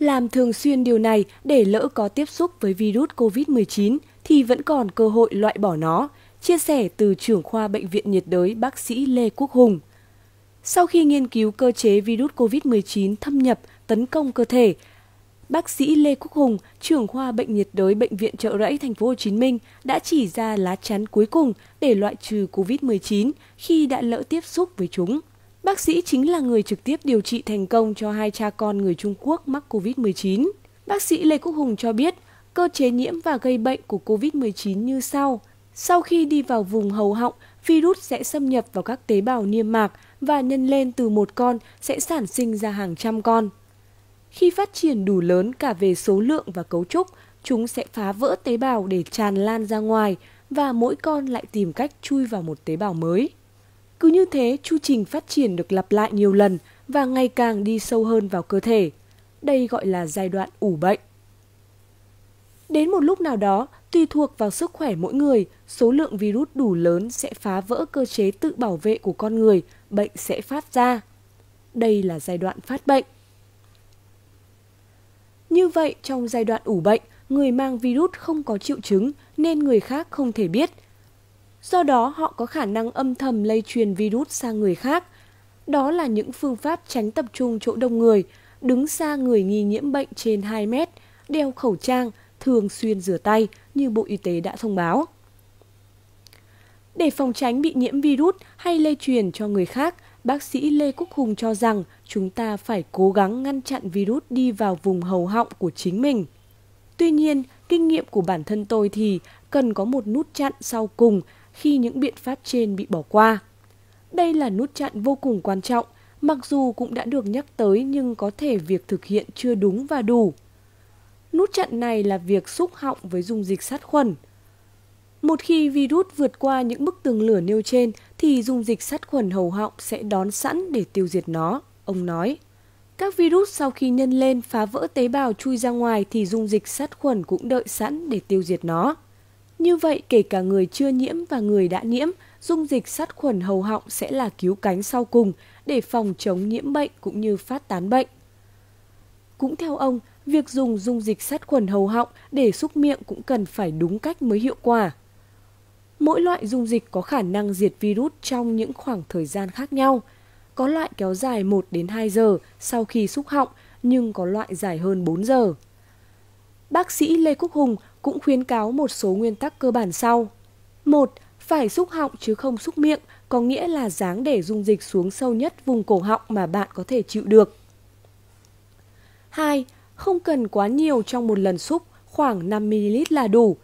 Làm thường xuyên điều này để lỡ có tiếp xúc với virus COVID-19 thì vẫn còn cơ hội loại bỏ nó, chia sẻ từ trưởng khoa Bệnh viện nhiệt đới bác sĩ Lê Quốc Hùng. Sau khi nghiên cứu cơ chế virus COVID-19 thâm nhập, tấn công cơ thể, bác sĩ Lê Quốc Hùng, trưởng khoa bệnh nhiệt đới bệnh viện Trợ Rẫy thành phố Hồ Chí Minh đã chỉ ra lá chắn cuối cùng để loại trừ COVID-19 khi đã lỡ tiếp xúc với chúng. Bác sĩ chính là người trực tiếp điều trị thành công cho hai cha con người Trung Quốc mắc COVID-19. Bác sĩ Lê Quốc Hùng cho biết, cơ chế nhiễm và gây bệnh của COVID-19 như sau. Sau khi đi vào vùng hầu họng, virus sẽ xâm nhập vào các tế bào niêm mạc và nhân lên từ một con sẽ sản sinh ra hàng trăm con. Khi phát triển đủ lớn cả về số lượng và cấu trúc, chúng sẽ phá vỡ tế bào để tràn lan ra ngoài và mỗi con lại tìm cách chui vào một tế bào mới. Cứ như thế, chu trình phát triển được lặp lại nhiều lần và ngày càng đi sâu hơn vào cơ thể. Đây gọi là giai đoạn ủ bệnh. Đến một lúc nào đó, tùy thuộc vào sức khỏe mỗi người, số lượng virus đủ lớn sẽ phá vỡ cơ chế tự bảo vệ của con người, bệnh sẽ phát ra. Đây là giai đoạn phát bệnh. Như vậy, trong giai đoạn ủ bệnh, người mang virus không có triệu chứng nên người khác không thể biết Do đó họ có khả năng âm thầm lây truyền virus sang người khác. Đó là những phương pháp tránh tập trung chỗ đông người, đứng xa người nghi nhiễm bệnh trên 2 mét, đeo khẩu trang, thường xuyên rửa tay như Bộ Y tế đã thông báo. Để phòng tránh bị nhiễm virus hay lây truyền cho người khác, bác sĩ Lê Quốc Hùng cho rằng chúng ta phải cố gắng ngăn chặn virus đi vào vùng hầu họng của chính mình. Tuy nhiên, kinh nghiệm của bản thân tôi thì cần có một nút chặn sau cùng khi những biện pháp trên bị bỏ qua. Đây là nút chặn vô cùng quan trọng, mặc dù cũng đã được nhắc tới nhưng có thể việc thực hiện chưa đúng và đủ. Nút chặn này là việc xúc họng với dung dịch sát khuẩn. Một khi virus vượt qua những bức tường lửa nêu trên thì dung dịch sát khuẩn hầu họng sẽ đón sẵn để tiêu diệt nó, ông nói. Các virus sau khi nhân lên phá vỡ tế bào chui ra ngoài thì dung dịch sát khuẩn cũng đợi sẵn để tiêu diệt nó. Như vậy, kể cả người chưa nhiễm và người đã nhiễm, dung dịch sát khuẩn hầu họng sẽ là cứu cánh sau cùng để phòng chống nhiễm bệnh cũng như phát tán bệnh. Cũng theo ông, việc dùng dung dịch sát khuẩn hầu họng để xúc miệng cũng cần phải đúng cách mới hiệu quả. Mỗi loại dung dịch có khả năng diệt virus trong những khoảng thời gian khác nhau. Có loại kéo dài 1 đến 2 giờ sau khi xúc họng, nhưng có loại dài hơn 4 giờ. Bác sĩ Lê Quốc Hùng, cũng khuyến cáo một số nguyên tắc cơ bản sau. một Phải xúc họng chứ không xúc miệng, có nghĩa là dáng để dung dịch xuống sâu nhất vùng cổ họng mà bạn có thể chịu được. 2. Không cần quá nhiều trong một lần xúc, khoảng 5ml là đủ.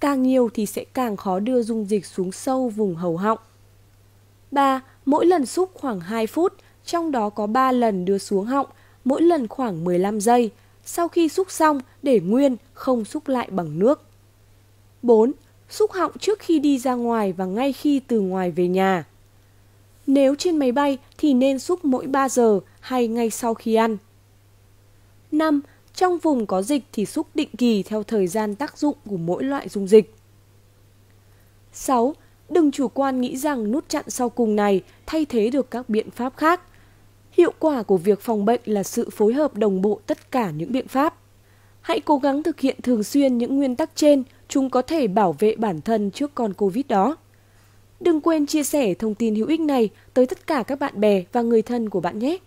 Càng nhiều thì sẽ càng khó đưa dung dịch xuống sâu vùng hầu họng. 3. Mỗi lần xúc khoảng 2 phút, trong đó có 3 lần đưa xuống họng, mỗi lần khoảng 15 giây, sau khi xúc xong, để nguyên, không xúc lại bằng nước. 4. Xúc họng trước khi đi ra ngoài và ngay khi từ ngoài về nhà. Nếu trên máy bay thì nên xúc mỗi 3 giờ hay ngay sau khi ăn. 5. Trong vùng có dịch thì xúc định kỳ theo thời gian tác dụng của mỗi loại dung dịch. 6. Đừng chủ quan nghĩ rằng nút chặn sau cùng này thay thế được các biện pháp khác. Hiệu quả của việc phòng bệnh là sự phối hợp đồng bộ tất cả những biện pháp. Hãy cố gắng thực hiện thường xuyên những nguyên tắc trên, chúng có thể bảo vệ bản thân trước con Covid đó. Đừng quên chia sẻ thông tin hữu ích này tới tất cả các bạn bè và người thân của bạn nhé.